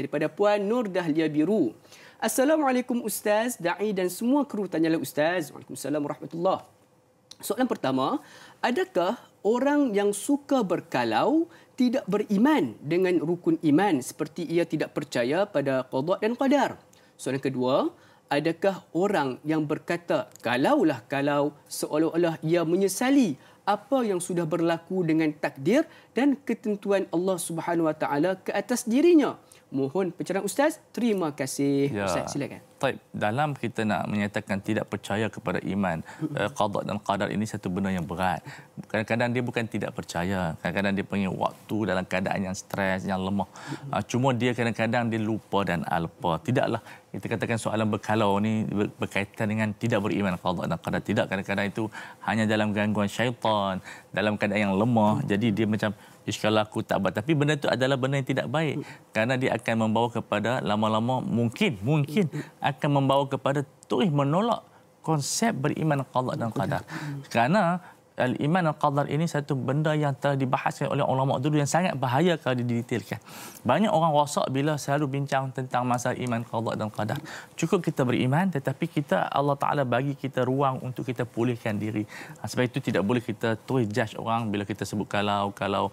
daripada Puan Nur Dahlia Biru. Assalamualaikum Ustaz, Da'i dan semua kru tanyalah Ustaz. Waalaikumsalam warahmatullahi Soalan pertama, adakah orang yang suka berkalau tidak beriman dengan rukun iman seperti ia tidak percaya pada qada dan qadar? Soalan kedua, adakah orang yang berkata kalaulah kalau seolah-olah ia menyesali apa yang sudah berlaku dengan takdir dan ketentuan Allah Subhanahu Wa Taala ke atas dirinya? mohon pencerahan ustaz terima kasih ya. ustaz silakan Taib, dalam kita nak menyatakan tidak percaya kepada iman, uh, eh, qada dan qadar ini satu benda yang berat. Kadang-kadang dia bukan tidak percaya. Kadang-kadang dia punya waktu dalam keadaan yang stres, yang lemah. Uh, cuma dia kadang-kadang dia lupa dan alpa. Tidaklah kita katakan soalan berkalau ni berkaitan dengan tidak beriman qada dan qadar. Tidak kadang-kadang itu hanya dalam gangguan syaitan, dalam keadaan yang lemah. Hmm. Jadi dia macam InsyaAllah aku tak buat. Tapi benda itu adalah benda yang tidak baik. Kerana dia akan membawa kepada lama-lama mungkin, mungkin akan membawa kepada turis menolak konsep beriman Allah dan Qadar. Kerana iman dan qadar ini satu benda yang telah dibahaskan oleh ulama dulu yang sangat bahaya kalau didetailkan. Banyak orang wasak bila selalu bincang tentang masalah iman, qadar dan qadar. Cukup kita beriman tetapi kita Allah Ta'ala bagi kita ruang untuk kita pulihkan diri. Ha, sebab itu tidak boleh kita terus judge orang bila kita sebut kalau, kalau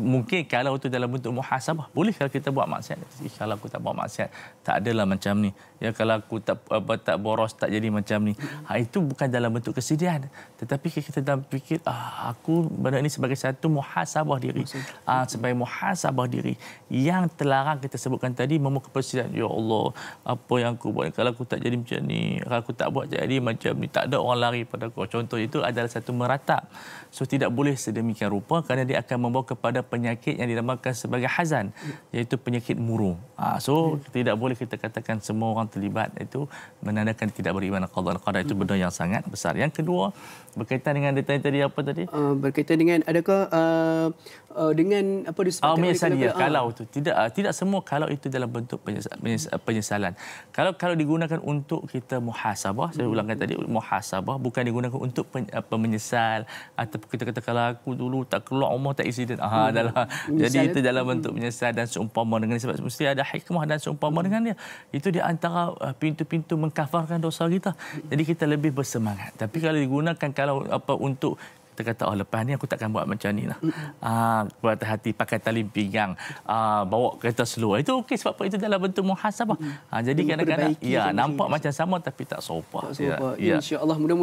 mungkin kalau itu dalam bentuk muhasabah boleh kalau kita buat maksiat kalau aku tak buat maksiat tak adalah macam ni ya kalau aku tak apa, tak boros tak jadi macam ni ha, itu bukan dalam bentuk kesedihan tetapi kita dalam fikir ah, aku benda ini sebagai satu muhasabah diri ah, sebagai muhasabah diri yang terlarang kita sebutkan tadi memukul persidangan ya Allah apa yang aku buat kalau aku tak jadi macam ni kalau aku tak buat jadi macam ni tak ada orang lari pada aku contoh itu adalah satu meratap so tidak boleh sedemikian rupa kerana dia akan membawa kepada penyakit yang dinamakan sebagai hazan iaitu penyakit murung ah, so yeah. tidak boleh kita katakan semua orang terlibat itu menandakan tidak beriman qada al-qadar itu benda yang sangat besar yang kedua berkaitan dengan tadi apa tadi? Uh, berkaitan dengan adakah uh, uh, dengan apa disebutkan? Oh, menyesal dia, kalau ah. tu Tidak uh, tidak semua kalau itu dalam bentuk penyesalan. penyesalan. Kalau kalau digunakan untuk kita muhasabah, saya hmm. ulangkan hmm. tadi, muhasabah bukan digunakan untuk pen, apa, ah, menyesal. Atau kita kata kalau aku dulu tak keluar rumah, tak isi dia. Uh, adalah, Jadi ya? itu dalam bentuk hmm. menyesal dan seumpama dengan sebab mesti ada hikmah dan seumpama hmm. dengan dia. Itu di antara pintu-pintu mengkafarkan dosa kita. Hmm. Jadi kita lebih bersemangat. Tapi kalau digunakan kalau apa untuk dia kata, oh lepas ni aku takkan buat macam ni lah. Mm. Uh, hati, pakai tali pinggang, uh, bawa kereta slow. Itu okey sebab itu dalam bentuk muhasabah. Mm. Uh, jadi kadang-kadang ya, nampak macam sama tapi tak sopah. Tak sopah. Ya, ya. InsyaAllah mudah-mudahan.